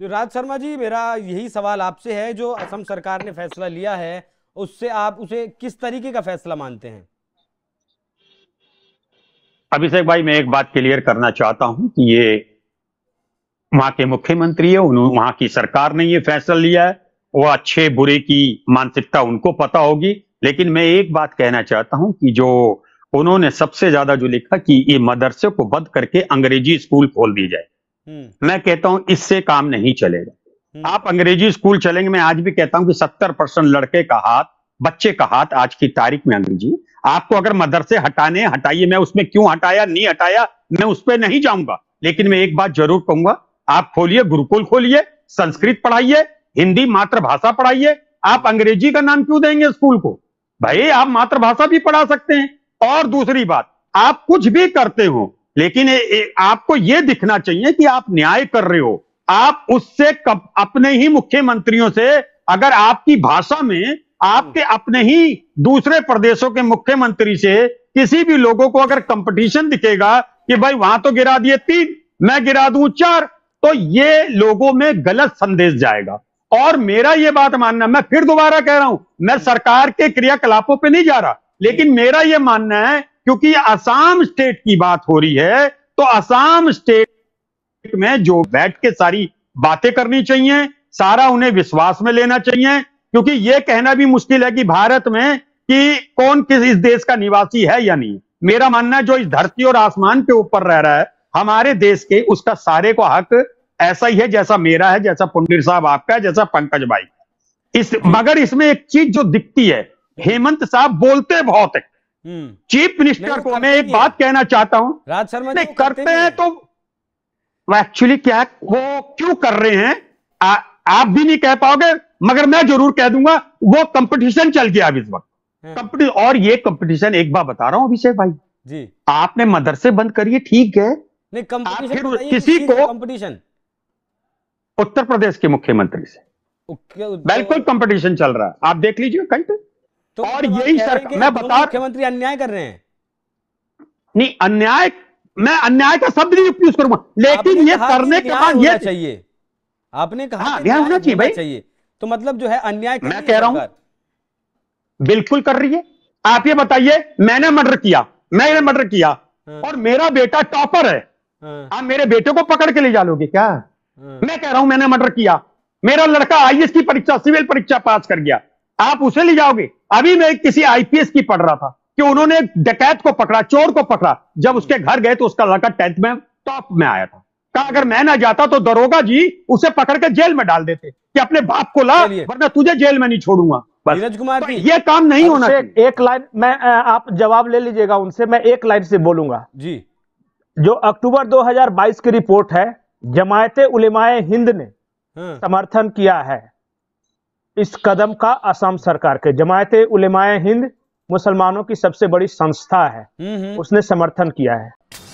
तो राज शर्मा जी मेरा यही सवाल आपसे है जो असम सरकार ने फैसला लिया है उससे आप उसे किस तरीके का फैसला मानते हैं अभिषेक भाई मैं एक बात क्लियर करना चाहता हूं कि ये वहां के मुख्यमंत्री है उन्होंने वहां की सरकार ने ये फैसला लिया है वो अच्छे बुरे की मानसिकता उनको पता होगी लेकिन मैं एक बात कहना चाहता हूं कि जो उन्होंने सबसे ज्यादा जो लिखा कि ये मदरसे को बंद करके अंग्रेजी स्कूल खोल दी जाए हम्म। मैं कहता हूं इससे काम नहीं चलेगा हम्म। आप अंग्रेजी स्कूल चलेंगे मैं आज भी कहता हूं कि सत्तर परसेंट लड़के का हाथ बच्चे का हाथ आज की तारीख में अंग्रेजी आपको अगर मदरसे हटाने हटाइए मैं उसमें क्यों हटाया नहीं हटाया मैं उस पर नहीं जाऊंगा लेकिन मैं एक बात जरूर कहूंगा आप खोलिए गुरुकुल खोलिए संस्कृत पढ़ाइए हिंदी मातृभाषा पढ़ाइए आप अंग्रेजी का नाम क्यों देंगे स्कूल को भाई आप मातृभाषा भी पढ़ा सकते हैं और दूसरी बात आप कुछ भी करते हो लेकिन ए, ए, आपको यह दिखना चाहिए कि आप न्याय कर रहे हो आप उससे कप, अपने ही मुख्यमंत्रियों से अगर आपकी भाषा में आपके अपने ही दूसरे प्रदेशों के मुख्यमंत्री से किसी भी लोगों को अगर कंपटीशन दिखेगा कि भाई वहां तो गिरा दिए तीन मैं गिरा दू चार तो ये लोगों में गलत संदेश जाएगा और मेरा ये बात मानना मैं फिर दोबारा कह रहा हूं मैं सरकार के क्रियाकलापों पर नहीं जा रहा लेकिन मेरा यह मानना है क्योंकि असम स्टेट की बात हो रही है तो असम स्टेट में जो बैठ के सारी बातें करनी चाहिए सारा उन्हें विश्वास में लेना चाहिए क्योंकि यह कहना भी मुश्किल है कि भारत में कि कौन किस इस देश का निवासी है या नहीं मेरा मानना जो इस धरती और आसमान के ऊपर रह रहा है हमारे देश के उसका सारे को हक ऐसा ही है जैसा मेरा है जैसा पुंडिर साहब आपका है जैसा पंकज भाई इस मगर इसमें एक चीज जो दिखती है हेमंत साहब बोलते बहुत है हम्म। चीफ मिनिस्टर को मैं एक बात कहना चाहता हूं राज शर्मा नहीं करते हैं तो एक्चुअली क्या वो क्यों कर रहे हैं आ, आप भी नहीं कह पाओगे मगर मैं जरूर कह दूंगा वो कंपटीशन चल गया अब इस वक्त कंपटीशन हाँ। और ये कंपटीशन एक बार बता रहा हूं अभिषेक भाई जी आपने मदरसे बंद करिए ठीक है नहीं किसी को कंपटीशन उत्तर प्रदेश के मुख्यमंत्री से बिल्कुल कंपटीशन चल रहा है आप देख लीजिए कहीं पे तो और मतलब यही सर मैं बता मुख्यमंत्री अन्याय कर रहे हैं नहीं अन्याय मैं अन्याय का शब्द नहीं यूज करूंगा लेकिन ये करने के बाद ये चाहिए आपने कहा हाँ, न्याय होना चाहिए भाई चाहिए तो मतलब जो है अन्याय मैं कह रहा हूं बिल्कुल कर रही है आप ये बताइए मैंने मर्डर किया मैंने मर्डर किया हाँ। और मेरा बेटा टॉपर है हाँ। आप मेरे बेटे को पकड़ के ले जा लोगे क्या मैं कह रहा हूं मैंने मर्डर किया मेरा लड़का आईएएस की परीक्षा सिविल परीक्षा पास कर गया आप उसे ले जाओगे अभी मैं किसी आईपीएस की पढ़ रहा था कि उन्होंने डकैत को पकड़ा चोर को पकड़ा जब उसके घर गए तो उसका लड़का टेंथ में टॉप में आया था कहा अगर मैं ना जाता तो दरोगा जी उसे पकड़ के जेल में डाल देते कि अपने बाप को ला वरना तुझे जेल में नहीं छोड़ूंगा नीरज कुमार तो जी ये काम नहीं होना एक लाइन मैं आप जवाब ले लीजिएगा उनसे मैं एक लाइन से बोलूंगा जी जो अक्टूबर 2022 की रिपोर्ट है जमायत उलिमाए हिंद ने हाँ। समर्थन किया है इस कदम का असम सरकार के जमायत उलेमाए हिंद मुसलमानों की सबसे बड़ी संस्था है हम्म, हम्म। उसने समर्थन किया है